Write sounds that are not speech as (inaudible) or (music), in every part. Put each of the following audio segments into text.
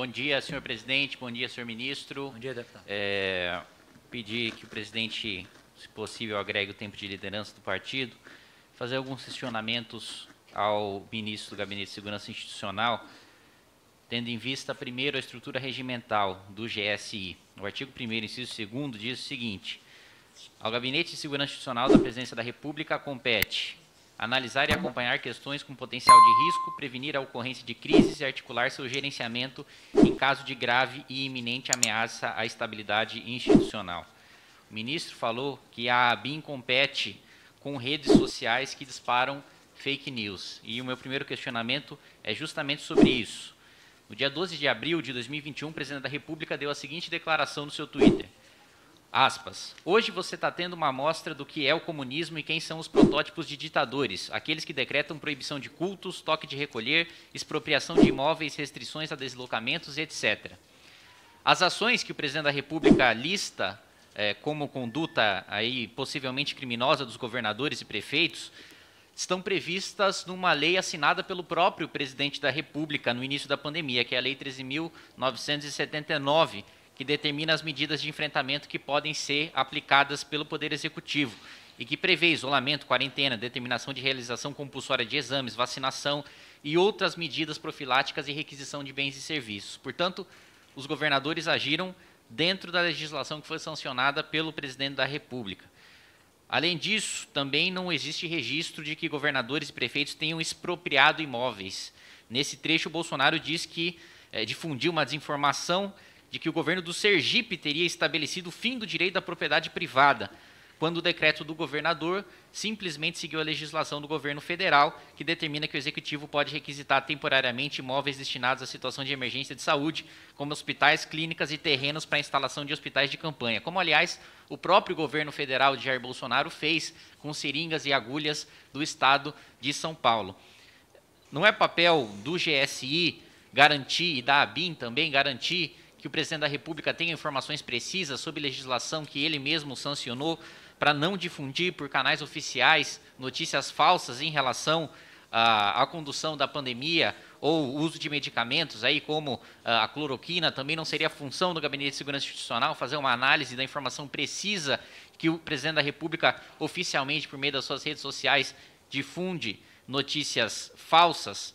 Bom dia, senhor presidente. Bom dia, senhor ministro. Bom dia, deputado. É, pedir que o presidente, se possível, agregue o tempo de liderança do partido, fazer alguns questionamentos ao ministro do Gabinete de Segurança Institucional, tendo em vista, primeiro, a estrutura regimental do GSI. O artigo 1 inciso 2 diz o seguinte: ao Gabinete de Segurança Institucional da Presidência da República compete analisar e acompanhar questões com potencial de risco, prevenir a ocorrência de crises e articular seu gerenciamento em caso de grave e iminente ameaça à estabilidade institucional. O ministro falou que a ABIN compete com redes sociais que disparam fake news. E o meu primeiro questionamento é justamente sobre isso. No dia 12 de abril de 2021, o presidente da República deu a seguinte declaração no seu Twitter: Aspas. Hoje você está tendo uma amostra do que é o comunismo e quem são os protótipos de ditadores, aqueles que decretam proibição de cultos, toque de recolher, expropriação de imóveis, restrições a deslocamentos, etc. As ações que o presidente da República lista é, como conduta aí possivelmente criminosa dos governadores e prefeitos estão previstas numa lei assinada pelo próprio presidente da República no início da pandemia, que é a Lei 13.979 que determina as medidas de enfrentamento que podem ser aplicadas pelo Poder Executivo e que prevê isolamento, quarentena, determinação de realização compulsória de exames, vacinação e outras medidas profiláticas e requisição de bens e serviços. Portanto, os governadores agiram dentro da legislação que foi sancionada pelo presidente da República. Além disso, também não existe registro de que governadores e prefeitos tenham expropriado imóveis. Nesse trecho, o Bolsonaro diz que é, difundiu uma desinformação de que o governo do Sergipe teria estabelecido o fim do direito da propriedade privada, quando o decreto do governador simplesmente seguiu a legislação do governo federal, que determina que o executivo pode requisitar temporariamente imóveis destinados à situação de emergência de saúde, como hospitais, clínicas e terrenos para instalação de hospitais de campanha. Como, aliás, o próprio governo federal de Jair Bolsonaro fez com seringas e agulhas do estado de São Paulo. Não é papel do GSI garantir e da ABIN também garantir que o presidente da República tenha informações precisas sobre legislação que ele mesmo sancionou para não difundir por canais oficiais notícias falsas em relação à, ah, à condução da pandemia ou uso de medicamentos, aí como ah, a cloroquina, também não seria função do Gabinete de Segurança Institucional fazer uma análise da informação precisa que o presidente da República oficialmente por meio das suas redes sociais difunde notícias falsas.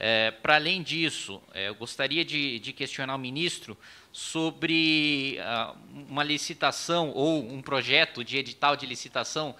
É, Para além disso, é, eu gostaria de, de, questionar o ministro sobre ah, uma licitação ou um projeto de edital de licitação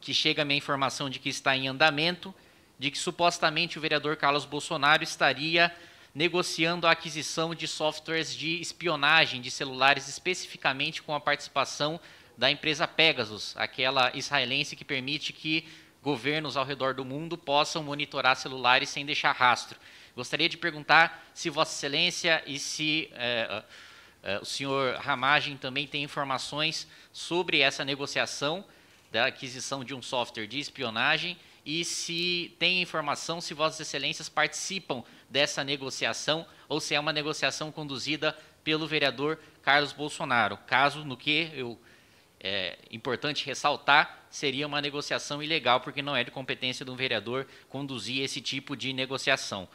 que chega a minha informação de que está em andamento, de que supostamente o vereador Carlos Bolsonaro estaria negociando a aquisição de softwares de espionagem de celulares, especificamente com a participação da empresa Pegasus, aquela israelense que permite que governos ao redor do mundo possam monitorar celulares sem deixar rastro. Gostaria de perguntar se Vossa Excelência e se eh, eh, eh, o senhor Ramagem também tem informações sobre essa negociação da aquisição de um software de espionagem e se tem informação se Vossas Excelências participam dessa negociação ou se é uma negociação conduzida pelo vereador Carlos Bolsonaro. Caso no que eu é importante ressaltar, seria uma negociação ilegal, porque não é de competência de um vereador conduzir esse tipo de negociação.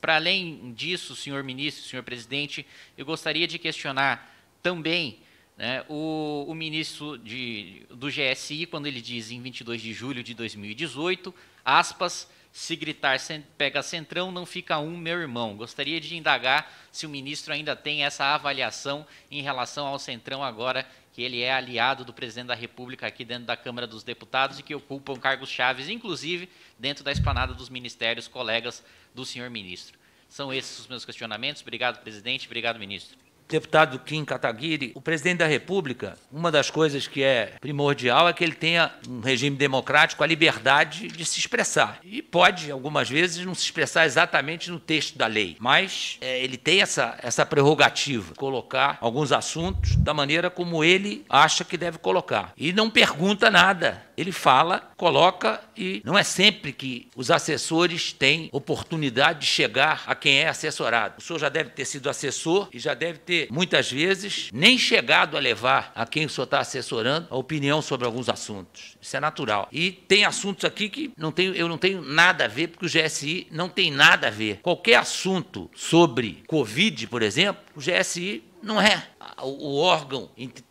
Para além disso, senhor ministro, senhor presidente, eu gostaria de questionar também né, o, o, ministro de, do GSI, quando ele diz em 22 de julho de 2018, aspas, se gritar pega centrão, não fica um, meu irmão. Gostaria de indagar se o ministro ainda tem essa avaliação em relação ao centrão agora que ele é aliado do presidente da República aqui dentro da Câmara dos Deputados e que ocupam cargos chaves, inclusive dentro da esplanada dos ministérios, colegas do senhor ministro. São esses os meus questionamentos. Obrigado, presidente. Obrigado, ministro deputado Kim Kataguiri, o presidente da República, uma das coisas que é primordial é que ele tenha um regime democrático, a liberdade de se expressar. E pode, algumas vezes, não se expressar exatamente no texto da lei, mas é, ele tem essa, essa prerrogativa, colocar alguns assuntos da maneira como ele acha que deve colocar. E não pergunta nada, ele fala, coloca e não é sempre que os assessores têm oportunidade de chegar a quem é assessorado. O senhor já deve ter sido assessor e já deve ter muitas vezes, nem chegado a levar a quem o senhor está assessorando a opinião sobre alguns assuntos. Isso é natural. E tem assuntos aqui que não tenho, eu não tenho nada a ver, porque o GSI não tem nada a ver. Qualquer assunto sobre Covid, por exemplo, o GSI não é o órgão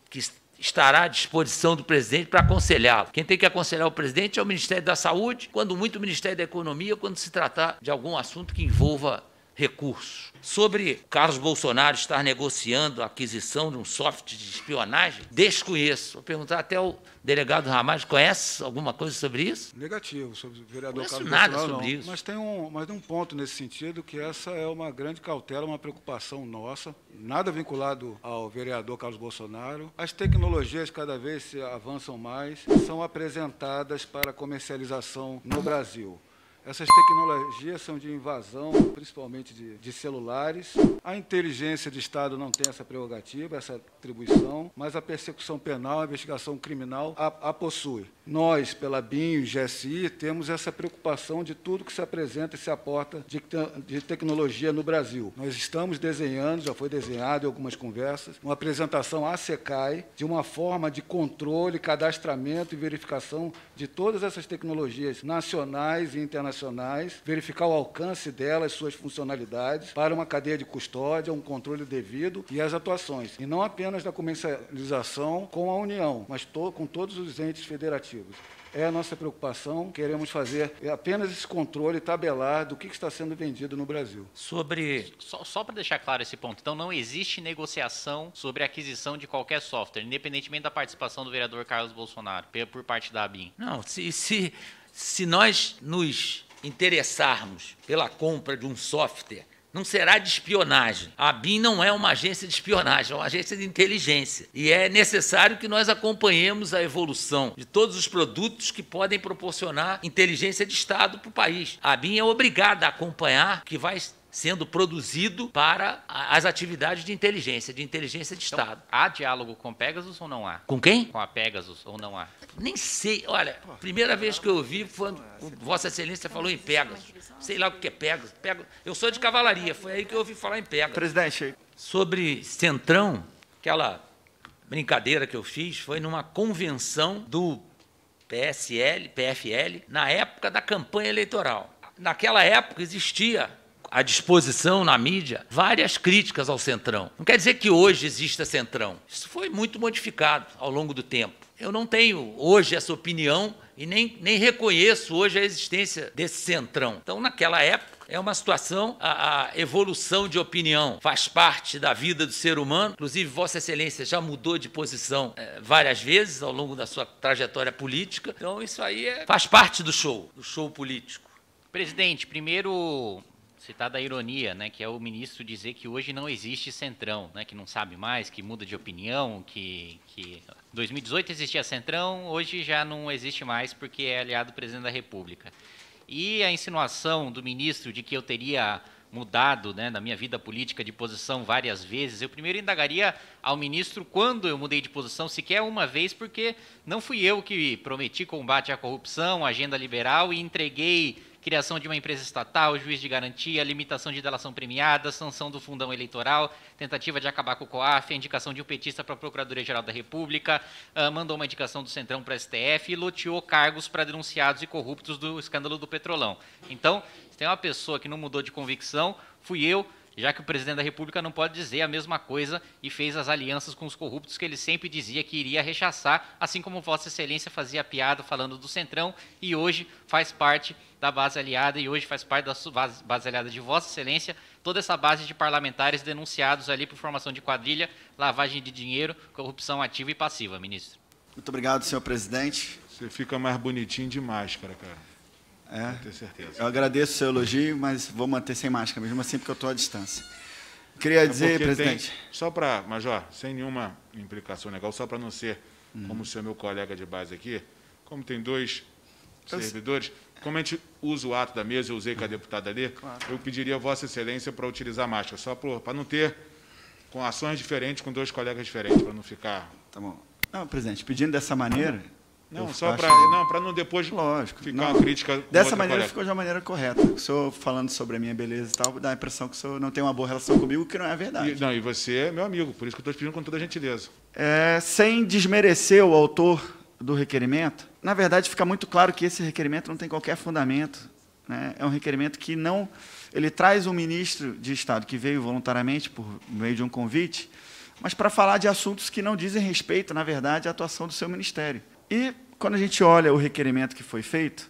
que estará à disposição do presidente para aconselhá-lo. Quem tem que aconselhar o presidente é o Ministério da Saúde, quando muito o Ministério da Economia, quando se tratar de algum assunto que envolva recursos. Sobre Carlos Bolsonaro estar negociando a aquisição de um software de espionagem, desconheço. Vou perguntar até o delegado Ramage, conhece alguma coisa sobre isso? Negativo, sobre o vereador conheço Carlos nada Bolsonaro, sobre não. isso. Mas tem, um, mas tem um ponto nesse sentido, que essa é uma grande cautela, uma preocupação nossa, nada vinculado ao vereador Carlos Bolsonaro. As tecnologias cada vez se avançam mais, são apresentadas para comercialização no Brasil. Essas tecnologias são de invasão, principalmente de, de, celulares. A inteligência de Estado não tem essa prerrogativa, essa atribuição, mas a persecução penal, a investigação criminal a, a possui. Nós, pela BIM e GSI, temos essa preocupação de tudo que se apresenta e se aporta de, de, tecnologia no Brasil. Nós estamos desenhando, já foi desenhado em algumas conversas, uma apresentação à SECAI de uma forma de controle, cadastramento e verificação de todas essas tecnologias nacionais e internacionais, verificar o alcance delas, suas funcionalidades, para uma cadeia de custódia, um controle devido e as atuações. E não apenas da comercialização com a União, mas to com todos os entes federativos negativos. É a nossa preocupação, queremos fazer apenas esse controle tabelar do que está sendo vendido no Brasil. Sobre. Só, só para deixar claro esse ponto, então não existe negociação sobre aquisição de qualquer software, independentemente da participação do vereador Carlos Bolsonaro, por parte da ABIN. Não, se, se, se nós nos interessarmos pela compra de um software não será de espionagem. A BIM não é uma agência de espionagem, é uma agência de inteligência. E é necessário que nós acompanhemos a evolução de todos os produtos que podem proporcionar inteligência de Estado para o país. A BIM é obrigada a acompanhar o que vai sendo produzido para as atividades de inteligência, de inteligência de então, Estado. Há diálogo com Pegasus ou não há? Com quem? Com a Pegasus ou não há? Nem sei. Olha, Pô, primeira vez que eu ouvi foi Vossa Excelência falou em Pegasus. Sei lá o que é Pegasus. Pegasus. Eu sou de cavalaria, foi aí que eu ouvi falar em Pegasus. Presidente. Sobre Centrão, aquela brincadeira que eu fiz foi numa convenção do PSL, PFL, na época da campanha eleitoral. Naquela época existia à disposição na mídia várias críticas ao Centrão. Não quer dizer que hoje exista Centrão. Isso foi muito modificado ao longo do tempo. Eu não tenho hoje essa opinião e nem, nem reconheço hoje a existência desse centrão. Então, naquela época, é uma situação, a, a, evolução de opinião faz parte da vida do ser humano. Inclusive, Vossa Excelência já mudou de posição é, várias vezes ao longo da sua trajetória política. Então, isso aí é, faz parte do show, do show político. Presidente, primeiro citada a ironia, né, que é o ministro dizer que hoje não existe centrão, né, que não sabe mais, que muda de opinião, que que 2018 existia centrão, hoje já não existe mais porque é aliado do presidente da República. E a insinuação do ministro de que eu teria mudado né, na minha vida política de posição várias vezes. Eu primeiro indagaria ao ministro quando eu mudei de posição, sequer uma vez, porque não fui eu que prometi combate à corrupção, agenda liberal e entreguei criação de uma empresa estatal, juiz de garantia, limitação de delação premiada, sanção do fundão eleitoral, tentativa de acabar com o COAF, indicação de um petista para a Procuradoria-Geral da República, uh, mandou uma indicação do Centrão para a STF e loteou cargos para denunciados e corruptos do escândalo do Petrolão. Então, se tem uma pessoa que não mudou de convicção, fui eu, já que o presidente da República não pode dizer a mesma coisa e fez as alianças com os corruptos que ele sempre dizia que iria rechaçar, assim como Vossa Excelência fazia piada falando do Centrão e hoje faz parte da base aliada e hoje faz parte da base, base aliada de Vossa Excelência, toda essa base de parlamentares denunciados ali por formação de quadrilha, lavagem de dinheiro, corrupção ativa e passiva, ministro. Muito obrigado, senhor presidente. Você fica mais bonitinho de máscara, cara. É, eu tenho certeza. Eu agradeço o seu elogio, mas vou manter sem máscara, mesmo assim, porque eu estou à distância. Queria é dizer, presidente. Tem, só para, Major, sem nenhuma implicação legal, só para não ser hum. como o senhor meu colega de base aqui, como tem dois eu então, servidores, como a gente usa o ato da mesa, eu usei com a deputada ali, claro. eu pediria a Vossa Excelência para utilizar máscara, só para não ter com ações diferentes, com dois colegas diferentes, para não ficar. Tá bom. Não, presidente, pedindo dessa maneira, não, só para não, não depois Lógico, ficar não, uma crítica. Dessa maneira ficou de uma maneira correta. O senhor falando sobre a minha beleza e tal, dá a impressão que o senhor não tem uma boa relação comigo, que não é a verdade. E, não, e você é meu amigo, por isso que eu estou te pedindo com toda a gentileza. É, sem desmerecer o autor do requerimento, na verdade fica muito claro que esse requerimento não tem qualquer fundamento. Né? É um requerimento que não. Ele traz um ministro de Estado que veio voluntariamente por meio de um convite, mas para falar de assuntos que não dizem respeito, na verdade, à atuação do seu ministério. E quando a gente olha o requerimento que foi feito,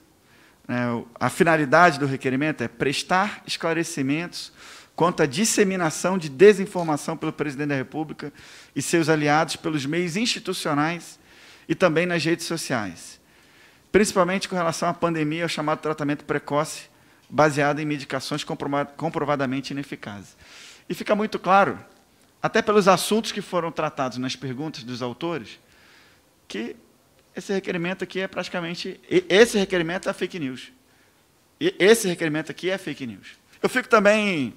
né, a finalidade do requerimento é prestar esclarecimentos quanto à disseminação de desinformação pelo presidente da República e seus aliados pelos meios institucionais e também nas redes sociais, principalmente com relação à pandemia e ao chamado tratamento precoce baseado em medicações comprovadamente ineficazes. E fica muito claro, até pelos assuntos que foram tratados nas perguntas dos autores, que esse requerimento aqui é praticamente. Esse requerimento é fake news. Esse requerimento aqui é fake news. Eu fico também,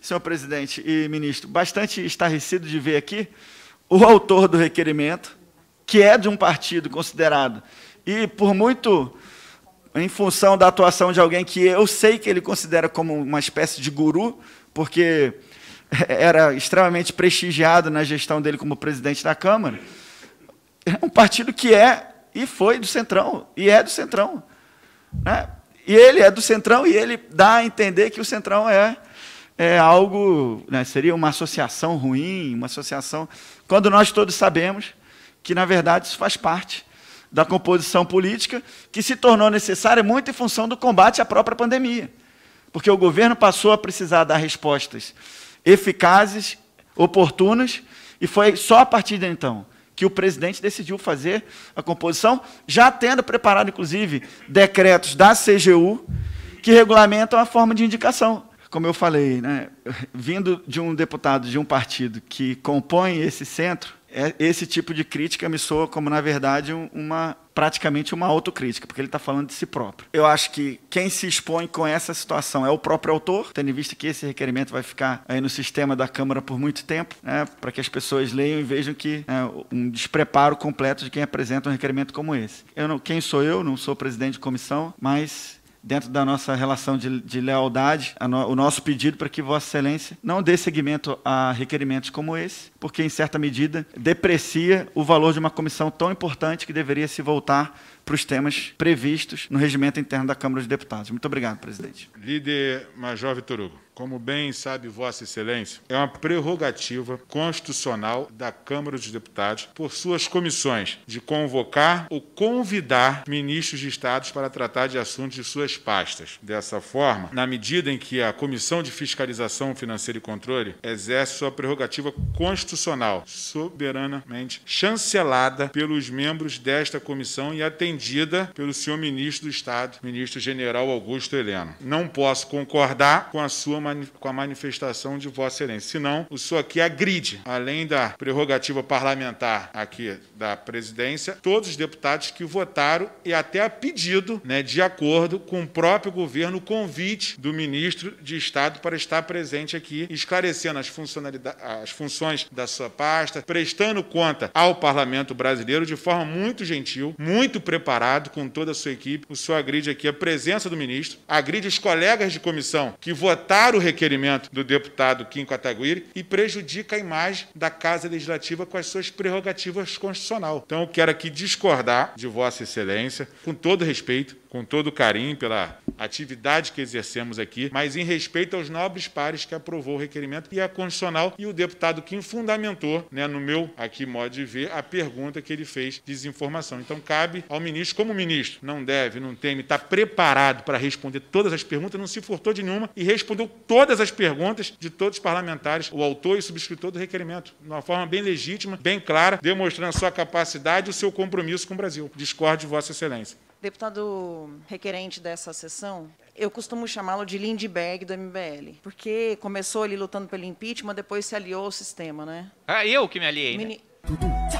senhor presidente e ministro, bastante estarrecido de ver aqui o autor do requerimento, que é de um partido considerado, e por muito em função da atuação de alguém que eu sei que ele considera como uma espécie de guru, porque (laughs) era extremamente prestigiado na gestão dele como presidente da Câmara, é um partido que é e foi do Centrão, e é do Centrão. Né? E ele é do Centrão e ele dá a entender que o Centrão é, é algo, né, seria uma associação ruim, uma associação. Quando nós todos sabemos que, na verdade, isso faz parte da composição política que se tornou necessária muito em função do combate à própria pandemia. Porque o governo passou a precisar dar respostas eficazes, oportunas, e foi só a partir de então que o presidente decidiu fazer a composição, já tendo preparado, inclusive, decretos da CGU que regulamentam a forma de indicação. Como eu falei, né, vindo de um deputado de um partido que compõe esse centro, é, esse tipo de crítica me soa como, na verdade, uma praticamente uma autocrítica, porque ele está falando de si próprio. Eu acho que quem se expõe com essa situação é o próprio autor, tendo em vista que esse requerimento vai ficar aí no sistema da Câmara por muito tempo, né, para que as pessoas leiam e vejam que é um despreparo completo de quem apresenta um requerimento como esse. Eu não, quem sou eu? Não sou presidente de comissão, mas dentro da nossa relação de, de lealdade, no, o nosso pedido para que Vossa Excelência não dê seguimento a requerimentos como esse, porque, em certa medida, deprecia o valor de uma comissão tão importante que deveria se voltar para os temas previstos no regimento interno da Câmara dos Deputados. Muito obrigado, presidente. Líder Major Vitor Hugo. Como bem sabe Vossa Excelência, é uma prerrogativa constitucional da Câmara dos Deputados por suas comissões de convocar ou convidar ministros de Estados para tratar de assuntos de suas pastas. Dessa forma, na medida em que a Comissão de Fiscalização Financeira e Controle exerce sua prerrogativa constitucional, soberanamente chancelada pelos membros desta comissão e atendida pelo senhor ministro do Estado, ministro-general Augusto Heleno. Não posso concordar com a sua com a manifestação de Vossa Excelência. Senão, o senhor aqui agride, além da prerrogativa parlamentar aqui da presidência, todos os deputados que votaram e até a pedido, né, de acordo com o próprio governo, o convite do ministro de Estado para estar presente aqui, esclarecendo as, as funções da sua pasta, prestando conta ao parlamento brasileiro de forma muito gentil, muito preparado, com toda a sua equipe. O senhor agride aqui a presença do ministro, agride os colegas de comissão que votaram o requerimento do deputado Kim Kataguiri e prejudica a imagem da Casa Legislativa com as suas prerrogativas constitucional. Então, eu quero aqui discordar de Vossa Excelência, com todo respeito, com todo carinho pela atividade que exercemos aqui, mas em respeito aos nobres pares que aprovou o requerimento e a constitucional e o deputado que fundamentou, né, no meu aqui modo de ver, a pergunta que ele fez desinformação. Então cabe ao ministro, como o ministro não deve, não teme, está preparado para responder todas as perguntas, não se furtou de nenhuma e respondeu todas as perguntas de todos os parlamentares, o autor e o subscritor do requerimento, de uma forma bem legítima, bem clara, demonstrando a sua capacidade e o seu compromisso com o Brasil. Discorde, Vossa Excelência. Deputado requerente dessa sessão, eu costumo chamá-lo de Lindbergh do MBL, porque começou ele lutando pelo impeachment, depois se aliou ao sistema, né? Ah, eu que me aliei, né? Mini... né?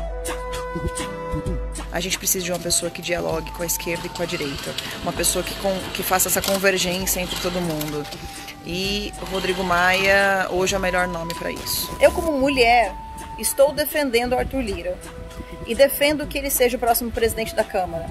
A gente precisa de uma pessoa que dialogue com a esquerda e com a direita, uma pessoa que, com, que faça essa convergência entre todo mundo. E o Rodrigo Maia hoje é o melhor nome para isso. Eu, como mulher, estou defendendo Arthur Lira e defendo que ele seja o próximo presidente da Câmara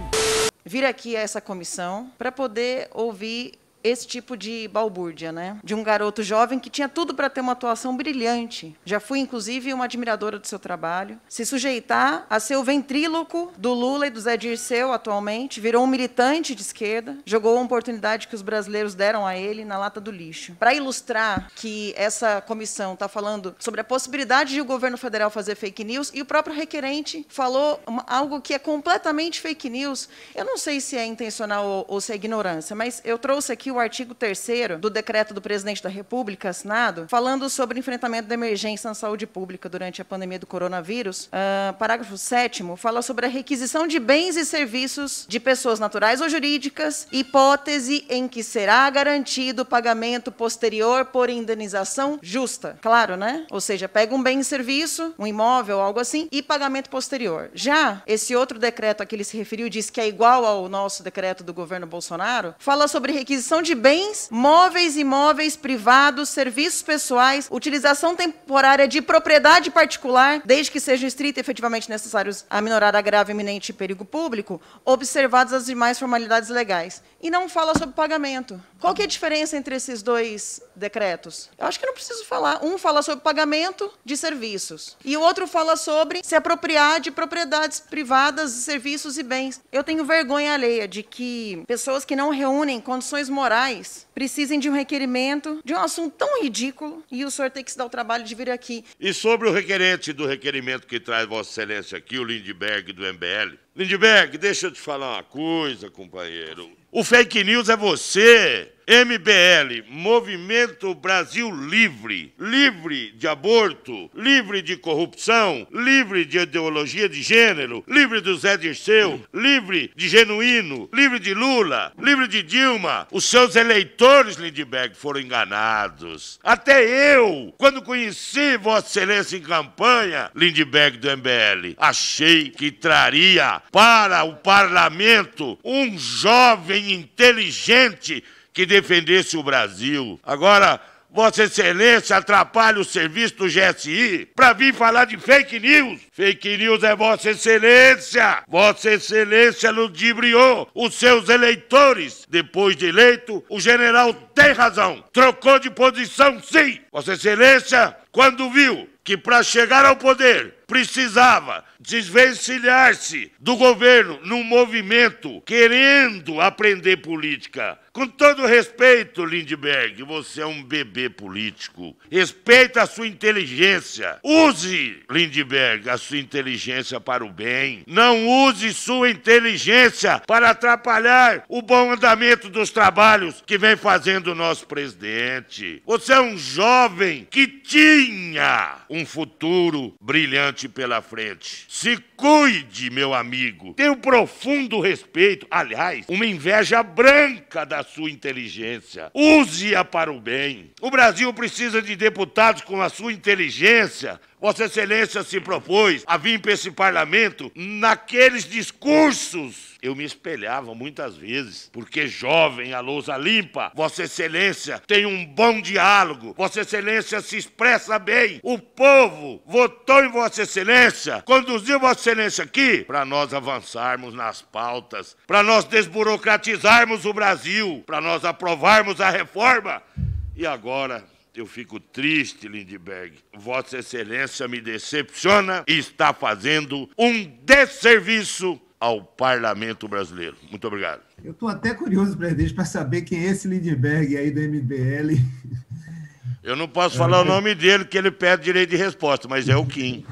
vir aqui a essa comissão para poder ouvir esse tipo de balbúrdia, né? De um garoto jovem que tinha tudo para ter uma atuação brilhante. Já fui, inclusive, uma admiradora do seu trabalho. Se sujeitar a ser o ventríloco do Lula e do Zé Dirceu atualmente, virou um militante de esquerda, jogou uma oportunidade que os brasileiros deram a ele na lata do lixo. Para ilustrar que essa comissão está falando sobre a possibilidade de o governo federal fazer fake news, e o próprio requerente falou uma, algo que é completamente fake news. Eu não sei se é intencional ou, ou se é ignorância, mas eu trouxe aqui aqui o artigo 3 do decreto do presidente da República assinado, falando sobre enfrentamento da emergência na saúde pública durante a pandemia do coronavírus. Uh, parágrafo 7 fala sobre a requisição de bens e serviços de pessoas naturais ou jurídicas, hipótese em que será garantido o pagamento posterior por indenização justa. Claro, né? Ou seja, pega um bem e serviço, um imóvel, algo assim, e pagamento posterior. Já esse outro decreto a que ele se referiu, diz que é igual ao nosso decreto do governo Bolsonaro, fala sobre requisição de bens, móveis, imóveis privados, serviços pessoais, utilização temporária de propriedade particular, desde que sejam estrita e efetivamente necessários a minorar a grave, iminente perigo público, observadas as demais formalidades legais. E não fala sobre pagamento. Qual que é a diferença entre esses dois decretos? Eu acho que não preciso falar. Um fala sobre pagamento de serviços e o outro fala sobre se apropriar de propriedades privadas, serviços e bens. Eu tenho vergonha alheia de que pessoas que não reúnem condições morais precisem de um requerimento de um assunto tão ridículo e o senhor tem que se dar o trabalho de vir aqui. E sobre o requerente do requerimento que traz Vossa Excelência aqui, o Lindbergh do MBL. Lindbergh, deixa eu te falar uma coisa, companheiro. O fake news é você. MBL, Movimento Brasil Livre, livre de aborto, livre de corrupção, livre de ideologia de gênero, livre do Zé Dirceu, livre de Genuíno, livre de Lula, livre de Dilma. Os seus eleitores, Lindbergh, foram enganados. Até eu, quando conheci Vossa Excelência em campanha, Lindbergh do MBL, achei que traria para o parlamento um jovem inteligente que defendesse o Brasil. Agora, Vossa Excelência atrapalha o serviço do GSI para vir falar de fake news. Fake news é Vossa Excelência. Vossa Excelência ludibriou os seus eleitores. Depois de eleito, o general tem razão. Trocou de posição, sim. Vossa Excelência, quando viu que para chegar ao poder precisava desvencilhar-se do governo num movimento querendo aprender política com todo respeito, Lindbergh, você é um bebê político. Respeita a sua inteligência. Use, Lindbergh, a sua inteligência para o bem. Não use sua inteligência para atrapalhar o bom andamento dos trabalhos que vem fazendo o nosso presidente. Você é um jovem que tinha um futuro brilhante pela frente. Se cuide, meu amigo. Tenho profundo respeito, aliás, uma inveja branca da sua inteligência. Use-a para o bem. O Brasil precisa de deputados com a sua inteligência Vossa Excelência se propôs a vir para esse parlamento naqueles discursos. Eu me espelhava muitas vezes, porque jovem, a lousa limpa. Vossa Excelência tem um bom diálogo. Vossa Excelência se expressa bem. O povo votou em Vossa Excelência, conduziu Vossa Excelência aqui para nós avançarmos nas pautas, para nós desburocratizarmos o Brasil, para nós aprovarmos a reforma. E agora eu fico triste, Lindbergh. Vossa Excelência me decepciona e está fazendo um desserviço ao parlamento brasileiro. Muito obrigado. Eu estou até curioso, presidente, para saber quem é esse Lindbergh aí do MBL. Eu não posso falar o nome dele, que ele pede direito de resposta, mas é o Kim.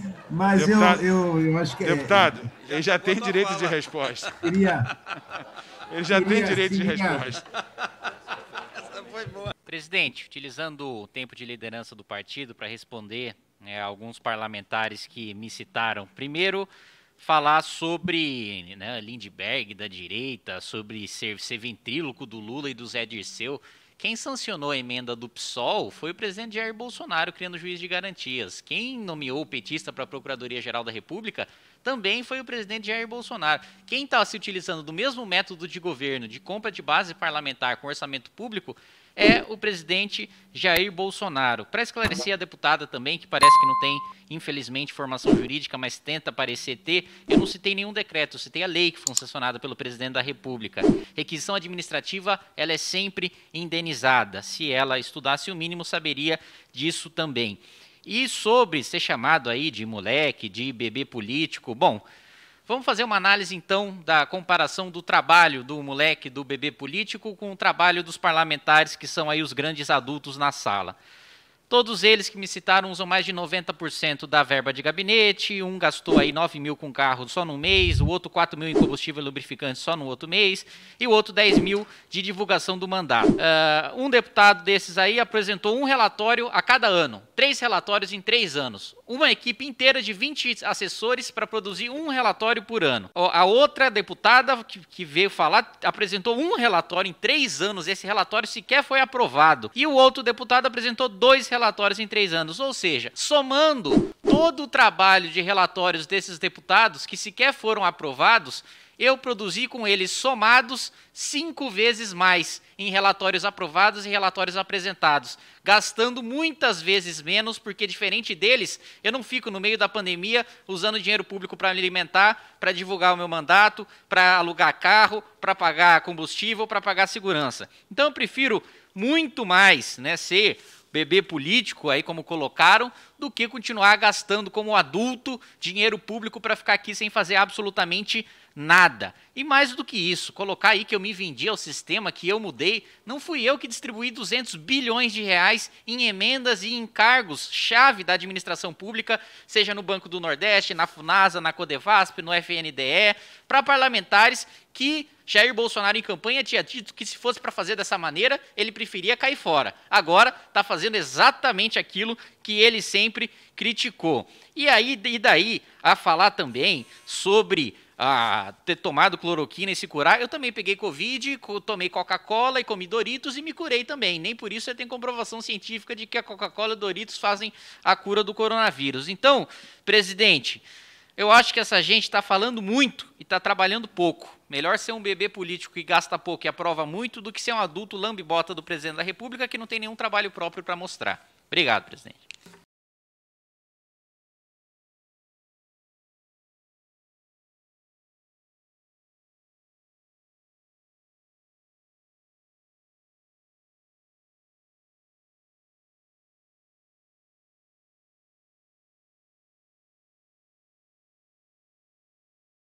(laughs) Mas deputado, eu, eu, eu acho que. É- deputado, é... ele já tem direito de assim, né? resposta. Queria. Ele já queria, tem direito de resposta. Presidente, utilizando o tempo de liderança do partido para responder né, alguns parlamentares que me citaram. Primeiro, falar sobre né, Lindbergh da direita, sobre ser, ser ventríloco do Lula e do Zé Dirceu. Quem sancionou a emenda do PSOL foi o presidente Jair Bolsonaro, criando juiz de garantias. Quem nomeou o petista para a Procuradoria-Geral da República também foi o presidente Jair Bolsonaro. Quem está se utilizando do mesmo método de governo, de compra de base parlamentar com orçamento público, é o presidente Jair Bolsonaro. Para esclarecer a deputada também, que parece que não tem, infelizmente, formação jurídica, mas tenta parecer ter, eu não citei nenhum decreto, citei a lei que foi sancionada pelo presidente da República. Requisição administrativa, ela é sempre indenizada. Se ela estudasse o mínimo, saberia disso também. E sobre ser chamado aí de moleque, de bebê político, bom, Vamos fazer uma análise então da comparação do trabalho do moleque do bebê político com o trabalho dos parlamentares que são aí os grandes adultos na sala. Todos eles que me citaram usam mais de 90% da verba de gabinete. Um gastou aí 9 mil com carro só num mês, o outro 4 mil em combustível e lubrificante só no outro mês, e o outro 10 mil de divulgação do mandato. Uh, um deputado desses aí apresentou um relatório a cada ano, três relatórios em três anos. Uma equipe inteira de 20 assessores para produzir um relatório por ano. A outra deputada que, que veio falar apresentou um relatório em três anos. Esse relatório sequer foi aprovado. E o outro deputado apresentou dois relatórios relatórios em três anos. Ou seja, somando todo o trabalho de relatórios desses deputados que sequer foram aprovados, eu produzi com eles somados cinco vezes mais em relatórios aprovados e relatórios apresentados, gastando muitas vezes menos, porque diferente deles, eu não fico no meio da pandemia usando dinheiro público para me alimentar, para divulgar o meu mandato, para alugar carro, para pagar combustível, para pagar segurança. Então eu prefiro muito mais, né, ser bebê político, aí como colocaram, do que continuar gastando como adulto dinheiro público para ficar aqui sem fazer absolutamente nada nada. E mais do que isso, colocar aí que eu me vendi ao sistema, que eu mudei, não fui eu que distribuí 200 bilhões de reais em emendas e encargos chave da administração pública, seja no Banco do Nordeste, na Funasa, na Codevasp, no FNDE, para parlamentares que Jair Bolsonaro em campanha tinha dito que se fosse para fazer dessa maneira, ele preferia cair fora. Agora está fazendo exatamente aquilo que ele sempre criticou. E aí e daí a falar também sobre a ter tomado cloroquina e se curar. Eu também peguei Covid, tomei Coca-Cola e comi Doritos e me curei também. Nem por isso você tem comprovação científica de que a Coca-Cola e Doritos fazem a cura do coronavírus. Então, presidente, eu acho que essa gente está falando muito e está trabalhando pouco. Melhor ser um bebê político que gasta pouco e aprova muito do que ser um adulto lambibota do presidente da República que não tem nenhum trabalho próprio para mostrar. Obrigado, presidente.